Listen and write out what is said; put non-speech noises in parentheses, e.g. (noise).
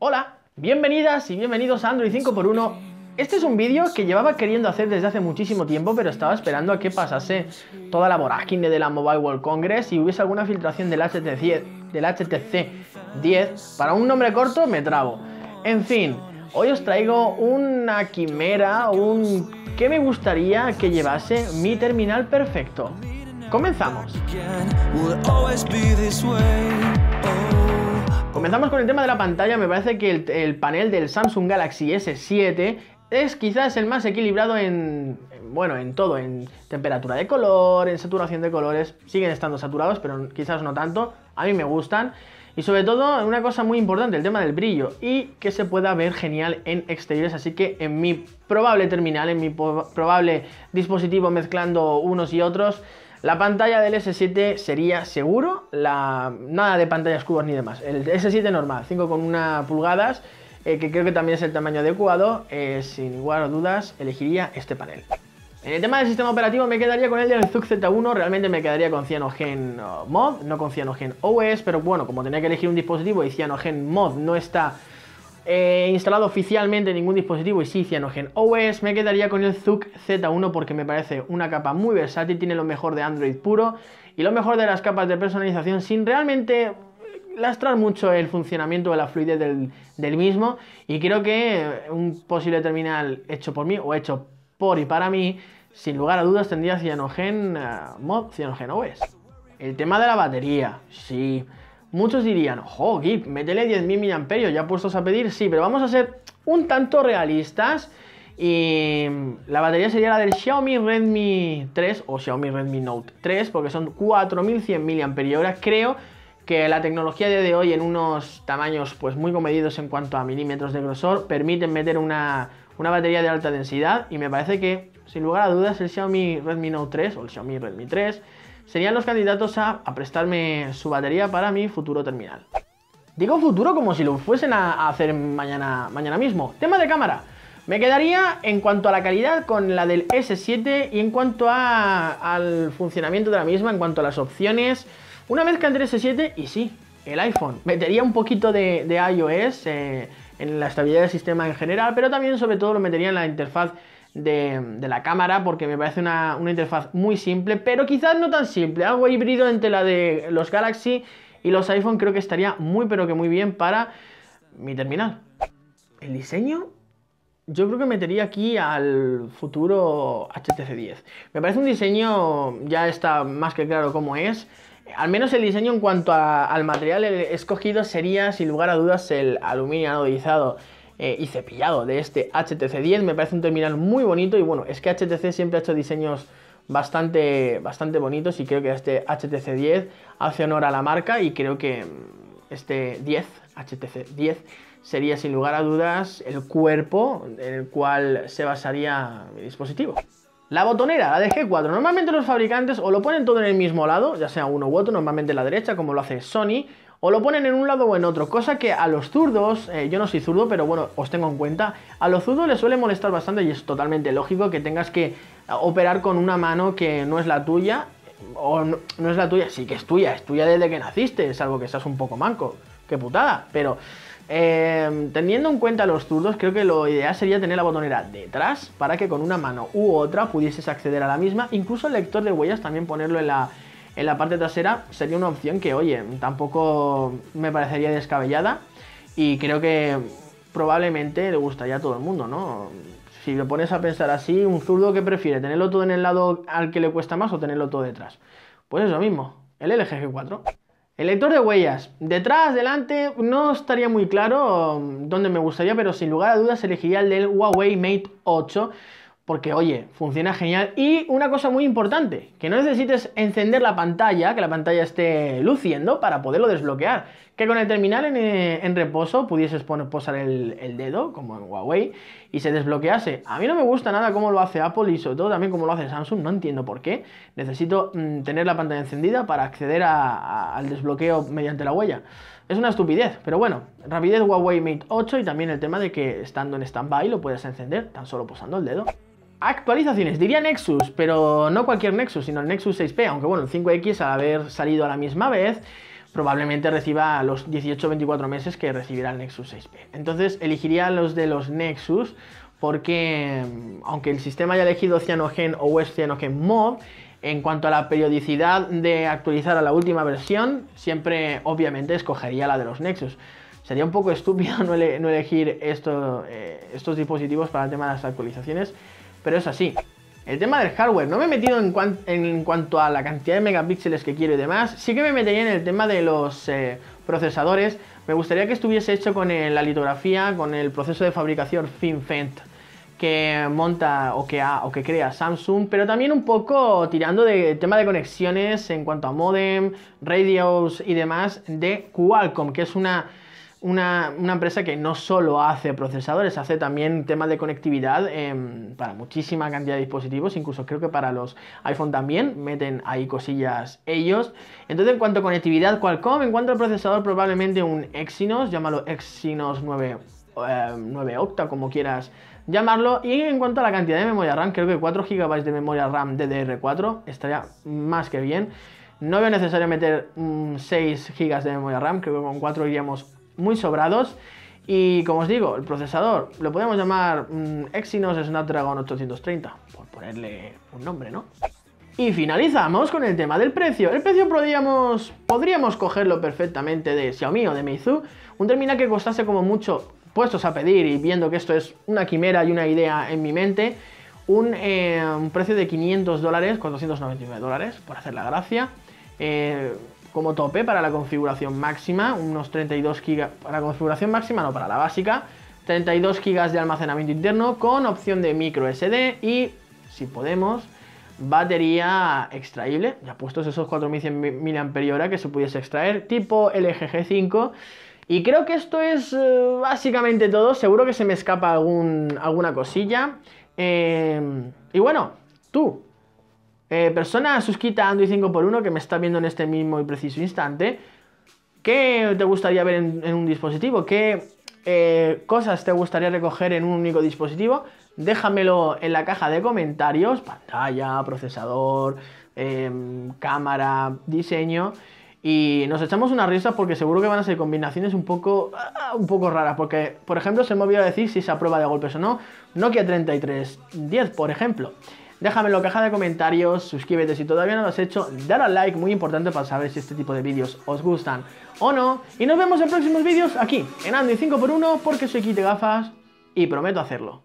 Hola, bienvenidas y bienvenidos a Android 5x1. Este es un vídeo que llevaba queriendo hacer desde hace muchísimo tiempo, pero estaba esperando a que pasase toda la vorágine de la Mobile World Congress y hubiese alguna filtración del HTC, del HTC 10. Para un nombre corto me trabo. En fin, hoy os traigo una quimera, un... que me gustaría que llevase mi terminal perfecto. Comenzamos. Comenzamos con el tema de la pantalla, me parece que el, panel del Samsung Galaxy S7 es quizás el más equilibrado bueno, en todo, en temperatura de color, en saturación de colores, siguen estando saturados, pero quizás no tanto, a mí me gustan. Y sobre todo, una cosa muy importante, el tema del brillo y que se pueda ver genial en exteriores. Así que en mi probable terminal, en mi probable dispositivo mezclando unos y otros, la pantalla del S7 sería seguro, la, nada de pantallas cubos ni demás. El S7 normal, 5,1 pulgadas, eh, que creo que también es el tamaño adecuado, eh, sin igual a dudas elegiría este panel. En el tema del sistema operativo me quedaría con el del Zug Z1, realmente me quedaría con CyanogenMod, eh, Mod, no con Cyanogen OS, pero bueno, como tenía que elegir un dispositivo y CyanogenMod Mod no está he instalado oficialmente ningún dispositivo y sí cianogen OS, me quedaría con el ZUK Z1 porque me parece una capa muy versátil, tiene lo mejor de Android puro y lo mejor de las capas de personalización sin realmente lastrar mucho el funcionamiento o la fluidez del, mismo y creo que eh, un posible terminal hecho por mí o hecho por y para mí, sin lugar a dudas tendría cianogen eh, Mod cianogen OS. El tema de la batería, sí. Muchos dirían, ojo, Gip, métele 10.000 mAh, ya puestos a pedir, sí, pero vamos a ser un tanto realistas. Y mm, la batería sería la del Xiaomi Redmi 3 o Xiaomi Redmi Note 3, porque son 4.100 mAh. Creo que la tecnología de hoy en unos tamaños pues muy comedidos en cuanto a milímetros de grosor permiten meter una, una batería de alta densidad y me parece que sin lugar a dudas el Xiaomi Redmi Note 3 o el Xiaomi Redmi 3 serían los candidatos a, prestarme su batería para mi futuro terminal. Digo futuro como si lo fuesen a hacer mañana, mañana mismo. Tema de cámara. Me quedaría en cuanto a la calidad con la del S7 y en cuanto al funcionamiento de la misma, en cuanto a las opciones. Una vez que entre S7 y sí, el iPhone. Metería un poquito de, iOS eh, en la estabilidad del sistema en general, pero también sobre todo lo metería en la interfaz de, la cámara porque me parece una, interfaz muy simple, pero quizás no tan simple. Algo híbrido entre la de los Galaxy y los iPhone creo que estaría muy pero que muy bien para mi terminal. El diseño yo creo que metería aquí al futuro HTC 10. Me parece un diseño, ya está más que claro cómo es. Al menos el diseño en cuanto al material escogido sería, sin lugar a dudas, el aluminio anodizado. Eh, y cepillado de este HTC 10. Me parece un terminal muy bonito y bueno, es que HTC siempre ha hecho diseños bastante, bastante bonitos y creo que este HTC 10 hace honor a la marca y creo que mm, este 10, HTC 10, sería sin lugar a dudas el cuerpo en el cual se basaría mi dispositivo. La botonera, la de G4. Normalmente los fabricantes o lo ponen todo en el mismo lado, ya sea uno u otro, normalmente la derecha, como lo hace Sony, o lo ponen en un lado o en otro, cosa que a los zurdos, eh, yo no soy zurdo, pero bueno, os tengo en cuenta, a los zurdos les suele molestar bastante y es totalmente lógico que tengas que operar con una mano que no es la tuya, o no, es la tuya, sí que es tuya, es tuya desde que naciste, salvo que seas un poco manco, qué putada, pero... Eh, teniendo en cuenta a los zurdos, creo que lo ideal sería tener la botonera detrás para que con una mano u otra pudieses acceder a la misma. Incluso el lector de huellas también ponerlo en la, en la parte trasera sería una opción que, oye, tampoco me parecería descabellada y creo que probablemente le gustaría a todo el mundo, ¿no? Si lo pones a pensar así, un zurdo que prefiere tenerlo todo en el lado al que le cuesta más o tenerlo todo detrás. Pues lo mismo, el LG 4 El lector de huellas, detrás, delante, no estaría muy claro dónde me gustaría, pero sin lugar a dudas elegiría el del Huawei Mate 8 porque oye, funciona genial. Y una cosa muy importante, que no necesites encender la pantalla, que la pantalla esté luciendo para poderlo desbloquear. Que con el terminal en, eh, reposo pudieses posar el, dedo, como en Huawei, y se desbloquease. A mí no me gusta nada cómo lo hace Apple y sobre todo también cómo lo hace Samsung, no entiendo por qué. Necesito mm, tener la pantalla encendida para acceder al desbloqueo mediante la huella. Es una estupidez, pero bueno, rapidez Huawei Mate 8 y también el tema de que estando en stand-by lo puedes encender tan solo posando el dedo. Actualizaciones, diría Nexus, pero no cualquier Nexus, sino el Nexus 6P, aunque bueno, el 5X al haber salido a la misma vez, probablemente reciba los 18-24 meses que recibirá el Nexus 6P. Entonces elegiría los de los Nexus porque aunque el sistema haya elegido Cyanogen o West Mob, Mod, en cuanto a la periodicidad de actualizar a la última versión, siempre obviamente escogería la de los Nexus. Sería un poco (laughs) estúpido no, elegir eh, estos dispositivos para el tema de las actualizaciones, pero es así. El tema del hardware, no me he metido en, en, cuanto a la cantidad de megapíxeles que quiero y demás, sí que me metería en el tema de los eh, procesadores, me gustaría que estuviese hecho con eh, la litografía, con el proceso de fabricación FinFET que monta o que, o que crea Samsung, pero también un poco tirando de tema de conexiones en cuanto a modem, radios y demás de Qualcomm, que es una una, empresa que no solo hace procesadores, hace también temas de conectividad em, para muchísima cantidad de dispositivos, incluso creo que para los iPhone también meten ahí cosillas ellos. Entonces, en cuanto a conectividad, Qualcomm, en cuanto al procesador, probablemente un Exynos, llámalo Exynos 9, eh, 9 Octa, como quieras llamarlo. Y en cuanto a la cantidad de memoria RAM, creo que 4 GB de memoria RAM DDR4 estaría más que bien. No veo necesario meter 6 GB de memoria RAM, creo que con 4 iríamos muy sobrados. Y como os digo, el procesador lo podemos llamar mm, Exynos Snapdragon 830, por ponerle un nombre, ¿no? Y finalizamos con el tema del precio. El precio podríamos, podríamos cogerlo perfectamente de Xiaomi o de Meizu, un terminal que costase como mucho, puestos a pedir y viendo que esto es una quimera y una idea en mi mente, un, eh, precio de 500 dólares, 499 dólares, por hacer la gracia. Eh, como tope para la configuración máxima, unos 32 GB, para la configuración máxima no, para la básica, 32 GB de almacenamiento interno con opción de micro SD y, si podemos, batería extraíble, ya puestos esos 4100 mAh que se pudiese extraer, tipo LGG5. Y creo que esto es eh, básicamente todo, seguro que se me escapa algún, alguna cosilla. Eh, y bueno, tú, eh, persona suscrita a Android 5x1 que me está viendo en este mismo y preciso instante, ¿qué te gustaría ver en, un dispositivo? ¿Qué eh, cosas te gustaría recoger en un único dispositivo? Déjamelo en la caja de comentarios, pantalla, procesador, em, cámara, diseño. Y nos echamos una risa porque seguro que van a ser combinaciones un poco, ah, un poco raras. Porque, por ejemplo, se me olvidó decir si se aprueba de golpes o no. Nokia 3310, por ejemplo. Déjame en la caja de comentarios, suscríbete si todavía no lo has hecho, dar a like, muy importante para saber si este tipo de vídeos os gustan o no. Y nos vemos en próximos vídeos aquí, en andy 5x1, porque soy quite Gafas y prometo hacerlo.